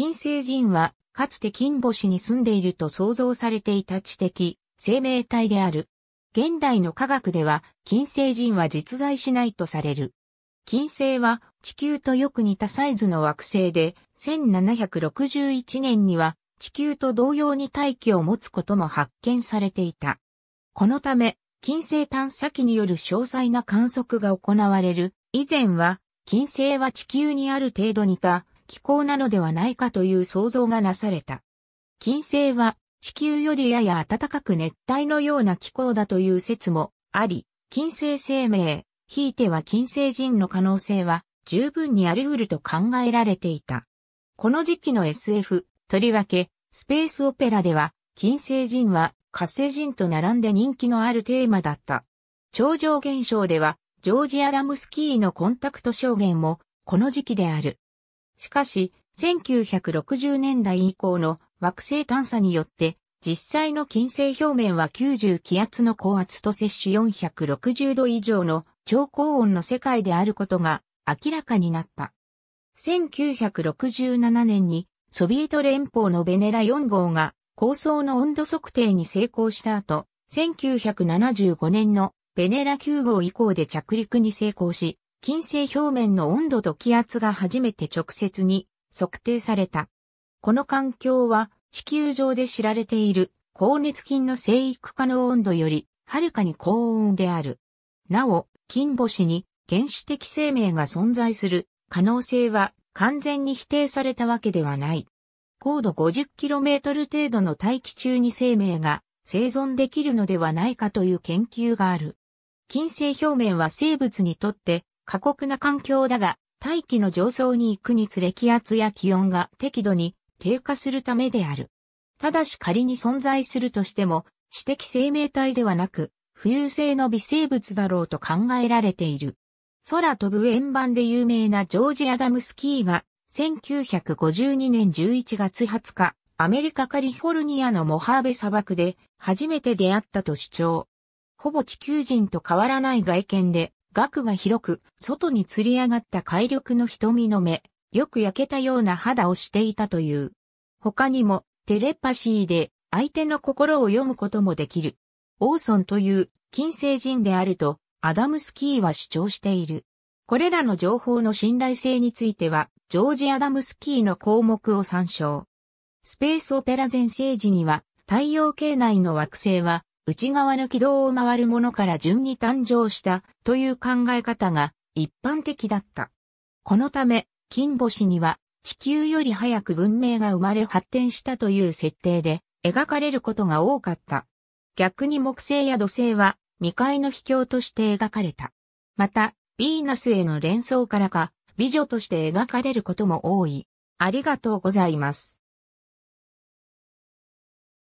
金星人は、かつて金星に住んでいると想像されていた知的、生命体である。現代の科学では、金星人は実在しないとされる。金星は地球とよく似たサイズの惑星で、1761年には地球と同様に大気を持つことも発見されていた。このため、金星探査機による詳細な観測が行われる。以前は、金星は地球にある程度似た気候なのではないかという想像がなされた。金星は地球よりやや暖かく熱帯のような気候だという説もあり、金星生命、ひいては金星人の可能性は十分にあり得ると考えられていた。この時期の SF、とりわけ、スペースオペラでは、金星人は火星人と並んで人気のあるテーマだった。超常現象では、ジョージ・アラムスキーのコンタクト証言も、この時期である。しかし、1960年代以降の惑星探査によって、実際の金星表面は90気圧の高圧と摂取460度以上の超高温の世界であることが明らかになった。1967年にソビエト連邦のベネラ4号が高層の温度測定に成功した後、1975年のベネラ9号以降で着陸に成功し、金星表面の温度と気圧が初めて直接に測定された。この環境は地球上で知られている高熱菌の生育可能温度よりはるかに高温である。なお、金星に原始的生命が存在する可能性は完全に否定されたわけではない。高度 50km 程度の大気中に生命が生存できるのではないかという研究がある。金星表面は生物にとって過酷な環境だが、大気の上層に行くにつれ気圧や気温が適度に低下するためである。ただし仮に存在するとしても、知的生命体ではなく、浮遊性の微生物だろうと考えられている。空飛ぶ円盤で有名なジョージ・アダムスキーが、1952年11月20日、アメリカカリフォルニアのモハーベ砂漠で初めて出会ったと主張。ほぼ地球人と変わらない外見で、額が広く、外に釣り上がった海力の瞳の目、よく焼けたような肌をしていたという。他にも、テレパシーで相手の心を読むこともできる。オーソンという近世人であると、アダムスキーは主張している。これらの情報の信頼性については、ジョージ・アダムスキーの項目を参照。スペースオペラ全盛時には、太陽系内の惑星は内側の軌道を回るものから順に誕生したという考え方が一般的だった。このため、金星には地球より早く文明が生まれ発展したという設定で描かれることが多かった。逆に木星や土星は未開の秘境として描かれた。また、ヴィーナスへの連想からか、美女として描かれることも多い。ありがとうございます。